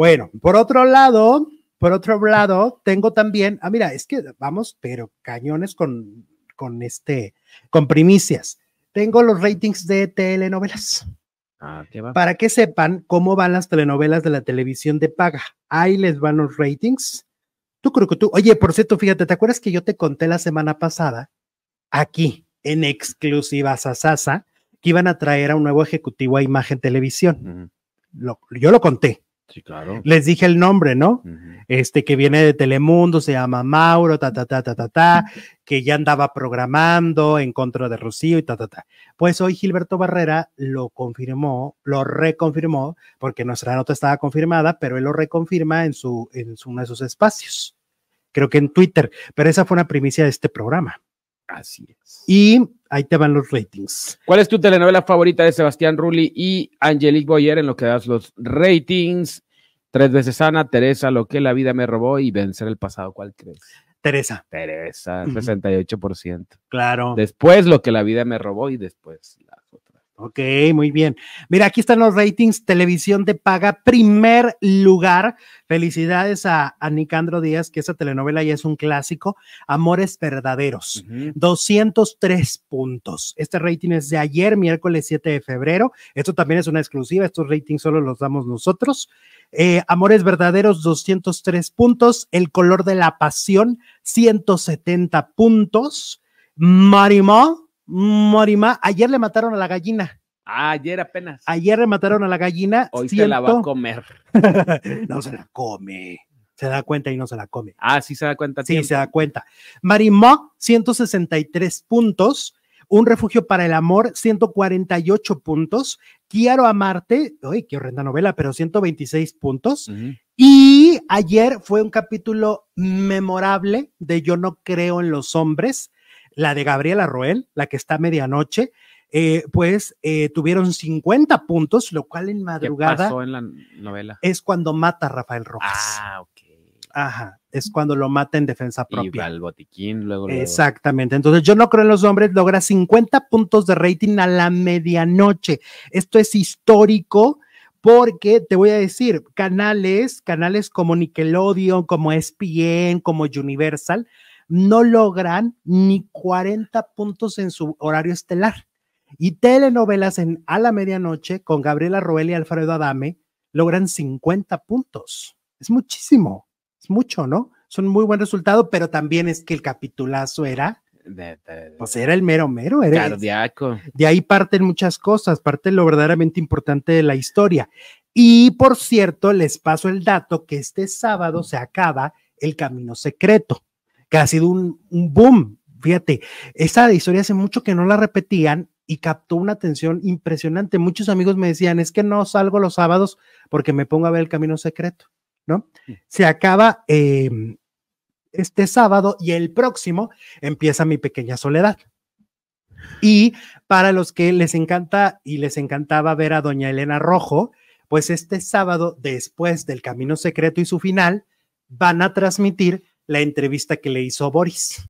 Bueno, por otro lado, por otro lado, tengo también, ah, mira, es que vamos, pero cañones con, con este, con primicias. Tengo los ratings de telenovelas. Ah, ¿qué va? Para que sepan cómo van las telenovelas de la televisión de paga. Ahí les van los ratings. Tú creo que tú. Oye, por cierto, fíjate, ¿te acuerdas que yo te conté la semana pasada aquí en exclusiva Sasasa que iban a traer a un nuevo ejecutivo a Imagen Televisión? yo lo conté. Les dije el nombre, ¿no? Este que viene de Telemundo, se llama Mauro, ta, ta, ta, ta, ta, que ya andaba programando en contra de Rocío y ta, ta, Pues hoy Gilberto Barrera lo confirmó, lo reconfirmó, porque nuestra nota estaba confirmada, pero él lo reconfirma en, su, en uno de sus espacios, creo que en Twitter, pero esa fue una primicia de este programa. Así es. Y ahí te van los ratings. ¿Cuál es tu telenovela favorita de Sebastián Rulli y Angelique Boyer en lo que das los ratings? Tres veces Ana, Teresa, Lo que la vida me robó y Vencer el pasado. ¿Cuál crees? Teresa. Teresa, 68%. Claro. Después Lo que la vida me robó y después Ok, muy bien. Mira, aquí están los ratings. Televisión de paga, primer lugar. Felicidades a, Nicandro Díaz, que esa telenovela ya es un clásico. Amores verdaderos, 203 puntos. Este rating es de ayer, miércoles 7 de febrero. Esto también es una exclusiva. Estos ratings solo los damos nosotros. Eh, Amores verdaderos, 203 puntos. El color de la pasión, 170 puntos. Marimó Morimá, ayer le mataron a la gallina. ayer apenas. Ayer le mataron a la gallina. Hoy se la va a comer. no se la come. Se da cuenta y no se la come. Ah, sí se da cuenta. Sí, se da cuenta. Marimó, 163 puntos. Un refugio para el amor, 148 puntos. Quiero amarte, uy, qué horrenda novela, pero 126 puntos. Y ayer fue un capítulo memorable de Yo no creo en los hombres, la de Gabriela Roel, la que está medianoche, eh, pues eh, tuvieron 50 puntos, lo cual en madrugada. ¿Qué pasó en la novela? Es cuando mata a Rafael Rojas. Ah, ok. Ajá, es cuando lo mata en defensa propia. al botiquín luego, luego, Exactamente. Entonces, yo no creo en los hombres, logra 50 puntos de rating a la medianoche. Esto es histórico. Porque te voy a decir, canales, canales como Nickelodeon, como ESPN, como Universal, no logran ni 40 puntos en su horario estelar. Y telenovelas en A la Medianoche con Gabriela Roel y Alfredo Adame logran 50 puntos. Es muchísimo, es mucho, ¿no? Son muy buen resultado, pero también es que el capitulazo era, pues era el mero mero, era cardíaco. de ahí parten muchas cosas, parte lo verdaderamente importante de la historia. Y por cierto, les paso el dato que este sábado se acaba El Camino Secreto que ha sido un, boom. Fíjate, esa historia hace mucho que no la repetían y captó una atención impresionante. Muchos amigos me decían, es que no salgo los sábados porque me pongo a ver el camino secreto, ¿no? Mm. Se acaba em, este sábado y el próximo empieza mi pequeña soledad. Y para los que les encanta y les encantaba ver a doña Elena Rojo, pues este sábado, después del Camino Secreto y su final, van a transmitir la entrevista que le hizo Boris.